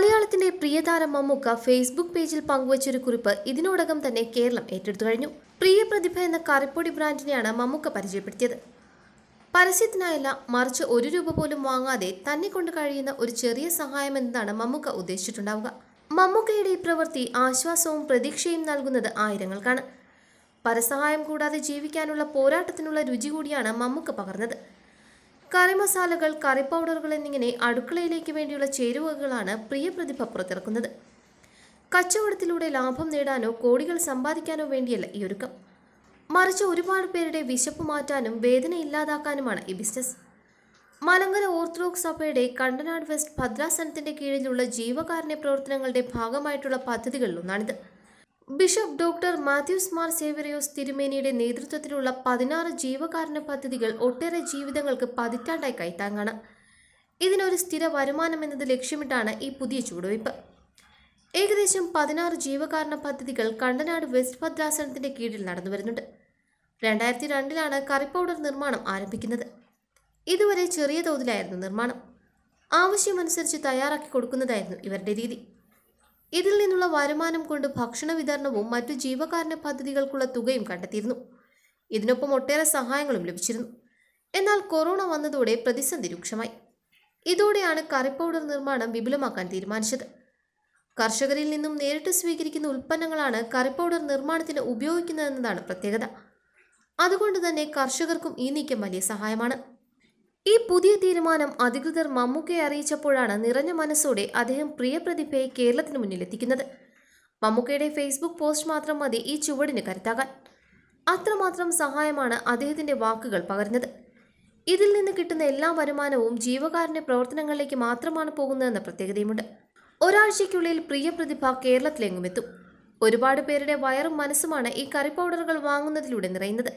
മലയാളത്തിന്റെ പ്രിയതാരം മമ്മൂക്ക ഫേസ്ബുക്ക് പേജിൽ പങ്കുവച്ചൊരു കുറിപ്പ് ഇതിനോടകം തന്നെ കേരളം ഏറ്റെടുത്തു കഴിഞ്ഞു പ്രിയ പ്രതിഭ എന്ന കറിപ്പൊടി ബ്രാൻഡിനെയാണ് മമ്മൂക്ക പരിചയപ്പെടുത്തിയത് പരസ്യത്തിനായല്ല മറിച്ച് ഒരു രൂപ പോലും വാങ്ങാതെ തന്നെ കൊണ്ട് കഴിയുന്ന ഒരു ചെറിയ സഹായം എന്നതാണ് മമ്മൂക്ക ഉദ്ദേശിച്ചിട്ടുണ്ടാവുക മമ്മൂക്കയുടെ ഈ പ്രവൃത്തി ആശ്വാസവും പ്രതീക്ഷയും നൽകുന്നത് ആയിരങ്ങൾക്കാണ് പരസഹായം കൂടാതെ ജീവിക്കാനുള്ള പോരാട്ടത്തിനുള്ള രുചി കൂടിയാണ് മമ്മൂക്ക പകർന്നത് കറി മസാലകൾ കറി പൗഡറുകൾ എന്നിങ്ങനെ അടുക്കളയിലേക്ക് വേണ്ടിയുള്ള ചേരുവകളാണ് പ്രിയപ്രതിഭ പുറത്തിറക്കുന്നത് കച്ചവടത്തിലൂടെ ലാഭം നേടാനോ കോടികൾ സമ്പാദിക്കാനോ വേണ്ടിയല്ല ഈ ഒരുക്കം മറിച്ച് ഒരുപാട് പേരുടെ വിശപ്പ് മാറ്റാനും വേദന ഇല്ലാതാക്കാനുമാണ് ഈ ബിസിനസ് മലങ്കര ഓർത്തഡോക്സ് സഭയുടെ കണ്ടനാട് വെസ്റ്റ് ഭദ്രാസനത്തിന്റെ കീഴിലുള്ള ജീവകാരുണ്യ പ്രവർത്തനങ്ങളുടെ ഭാഗമായിട്ടുള്ള പദ്ധതികളിലൊന്നാണിത് ഒന്നാണിത് ബിഷപ്പ് ഡോക്ടർ മാത്യൂസ് മാർ സേവറിയോസ് തിരുമേനിയുടെ നേതൃത്വത്തിലുള്ള പതിനാറ് ജീവകാരുണ്യ പദ്ധതികൾ ഒട്ടേറെ ജീവിതങ്ങൾക്ക് പതിറ്റാണ്ടായി കൈത്താങ്ങാണ് ഇതിനൊരു സ്ഥിര വരുമാനം എന്നത് ലക്ഷ്യമിട്ടാണ് ഈ പുതിയ ചുവടുവയ്പ് ഏകദേശം പതിനാറ് ജീവകാരണ പദ്ധതികൾ കണ്ടനാട് വെസ്റ്റ് ഭദ്രാസനത്തിന്റെ കീഴിൽ നടന്നു വരുന്നുണ്ട് രണ്ടായിരത്തി രണ്ടിലാണ് കറിപ്പൗഡർ നിർമ്മാണം ആരംഭിക്കുന്നത് ഇതുവരെ ചെറിയ തോതിലായിരുന്നു നിർമ്മാണം ആവശ്യമനുസരിച്ച് തയ്യാറാക്കി കൊടുക്കുന്നതായിരുന്നു ഇവരുടെ രീതി ഇതിൽ നിന്നുള്ള വരുമാനം കൊണ്ട് ഭക്ഷണ വിതരണവും മറ്റു ജീവകാരുണ്യ പദ്ധതികൾക്കുള്ള തുകയും കണ്ടെത്തിയിരുന്നു ഇതിനൊപ്പം ഒട്ടേറെ സഹായങ്ങളും ലഭിച്ചിരുന്നു എന്നാൽ കൊറോണ വന്നതോടെ പ്രതിസന്ധി രൂക്ഷമായി ഇതോടെയാണ് കറി പൗഡർ നിർമ്മാണം വിപുലമാക്കാൻ തീരുമാനിച്ചത് കർഷകരിൽ നിന്നും നേരിട്ട് സ്വീകരിക്കുന്ന ഉൽപ്പന്നങ്ങളാണ് കറി പൗഡർ നിർമ്മാണത്തിന് ഉപയോഗിക്കുന്നതെന്നതാണ് പ്രത്യേകത അതുകൊണ്ട് തന്നെ കർഷകർക്കും ഈ നീക്കം വലിയ സഹായമാണ് ഈ പുതിയ തീരുമാനം അധികൃതർ മമ്മൂക്കയെ അറിയിച്ചപ്പോഴാണ് നിറഞ്ഞ മനസ്സോടെ അദ്ദേഹം പ്രിയപ്രതിഭയെ കേരളത്തിന് മുന്നിലെത്തിക്കുന്നത് മമ്മൂക്കയുടെ ഫേസ്ബുക്ക് പോസ്റ്റ് മാത്രം മതി ഈ ചുവടിന് കരുത്താകാൻ അത്രമാത്രം സഹായമാണ് അദ്ദേഹത്തിന്റെ വാക്കുകൾ പകരുന്നത് ഇതിൽ നിന്ന് കിട്ടുന്ന എല്ലാ വരുമാനവും ജീവകാരുണ്യ പ്രവർത്തനങ്ങളിലേക്ക് മാത്രമാണ് പോകുന്നതെന്ന പ്രത്യേകതയുമുണ്ട് ഒരാഴ്ചയ്ക്കുള്ളിൽ പ്രിയപ്രതിഭ കേരളത്തിലെങ്ങുമെത്തും ഒരുപാട് പേരുടെ വയറും മനസ്സുമാണ് ഈ കറി പൗഡറുകൾ വാങ്ങുന്നതിലൂടെ നിറയുന്നത്